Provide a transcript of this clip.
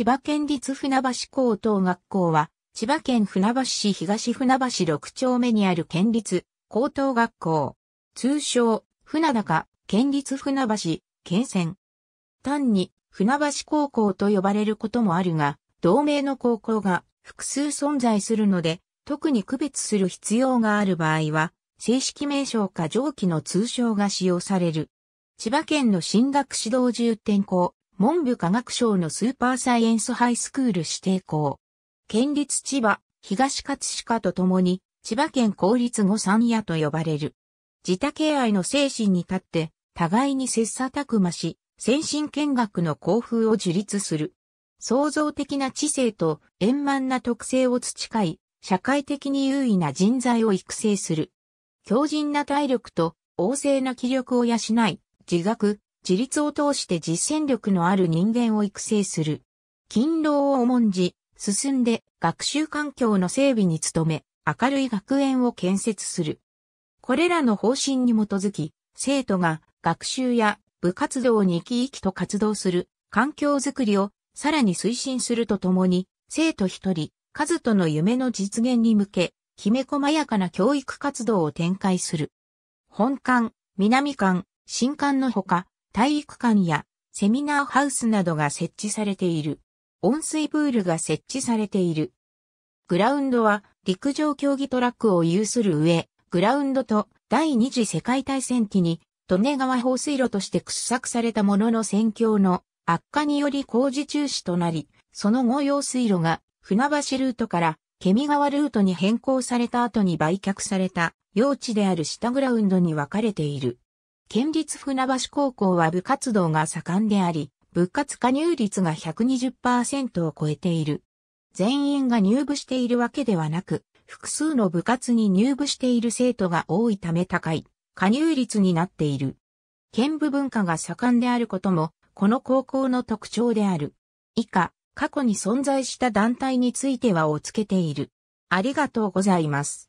千葉県立船橋高等学校は、千葉県船橋市東船橋6丁目にある県立高等学校。通称、船高、県立船橋、県選。単に、船橋高校と呼ばれることもあるが、同名の高校が複数存在するので、特に区別する必要がある場合は、正式名称か上記の通称が使用される。千葉県の進学指導重点校、文部科学省のスーパーサイエンスハイスクール指定校。県立千葉、東葛飾とともに、千葉県公立後、三夜と呼ばれる。自他敬愛の精神に立って、互いに切磋琢磨し、先進見学の校風を樹立する。創造的な知性と円満な特性を培い、社会的に優位な人材を育成する。強靭な体力と旺盛な気力を養い、自学、自立を通して実践力のある人間を育成する。勤労を重んじ、進んで学習環境の整備に努め、明るい学園を建設する。これらの方針に基づき、生徒が学習や部活動に生き生きと活動する環境づくりをさらに推進するとともに、生徒一人、数との夢の実現に向け、きめ細やかな教育活動を展開する。本館、南館、新館のほか、体育館やセミナーハウスなどが設置されている。温水プールが設置されている。グラウンドは陸上競技トラックを有する上、グラウンドと第二次世界大戦期に、利根川放水路として掘削されたものの戦況の悪化により工事中止となり、その後用水路が船橋ルートからケミ川ルートに変更された後に売却された用地である下グラウンドに分かれている。県立船橋高校は部活動が盛んであり、部活加入率が120%を超えている。全員が入部しているわけではなく、複数の部活に入部している生徒が多いため高い加入率になっている。県部文化が盛んであることも、この高校の特徴である。以下、過去に存在した団体についてはをつけている。ありがとうございます。